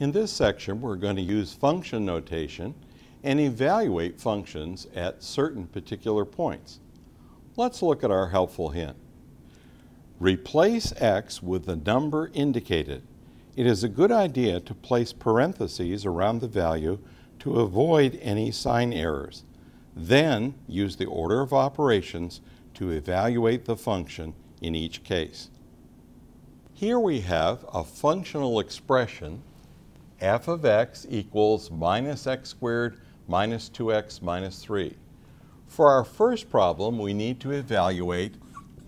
In this section, we're going to use function notation and evaluate functions at certain particular points. Let's look at our helpful hint. Replace x with the number indicated. It is a good idea to place parentheses around the value to avoid any sign errors. Then use the order of operations to evaluate the function in each case. Here we have a functional expression f of x equals minus x squared minus 2x minus 3. For our first problem, we need to evaluate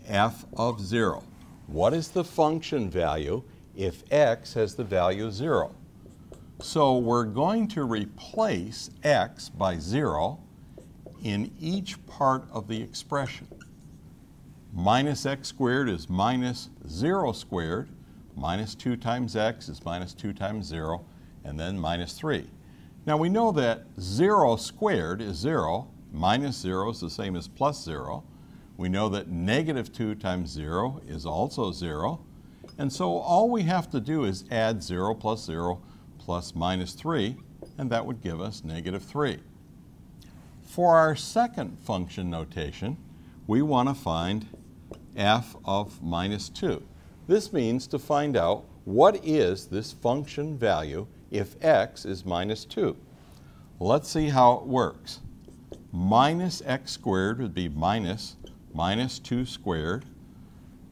f of 0. What is the function value if x has the value 0? So we're going to replace x by 0 in each part of the expression. Minus x squared is minus 0 squared. Minus 2 times x is minus 2 times 0 and then minus 3. Now we know that 0 squared is 0, minus 0 is the same as plus 0. We know that negative 2 times 0 is also 0. And so all we have to do is add 0 plus 0 plus minus 3, and that would give us negative 3. For our second function notation, we want to find f of minus 2. This means to find out what is this function value if x is minus 2. Let's see how it works. Minus x squared would be minus minus 2 squared.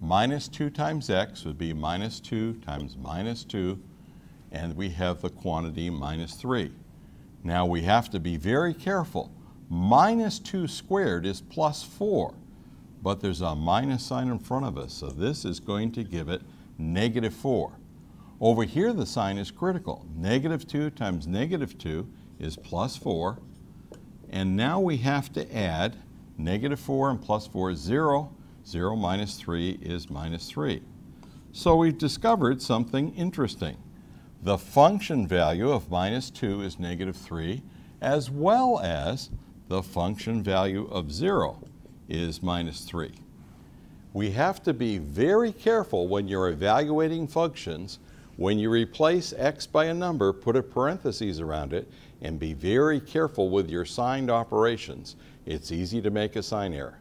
Minus 2 times x would be minus 2 times minus 2. And we have the quantity minus 3. Now we have to be very careful. Minus 2 squared is plus 4. But there's a minus sign in front of us, so this is going to give it negative 4. Over here, the sign is critical. Negative 2 times negative 2 is plus 4. And now we have to add negative 4 and plus 4 is 0. 0 minus 3 is minus 3. So we've discovered something interesting. The function value of minus 2 is negative 3, as well as the function value of 0 is minus 3. We have to be very careful when you're evaluating functions when you replace X by a number, put a parenthesis around it and be very careful with your signed operations. It's easy to make a sign error.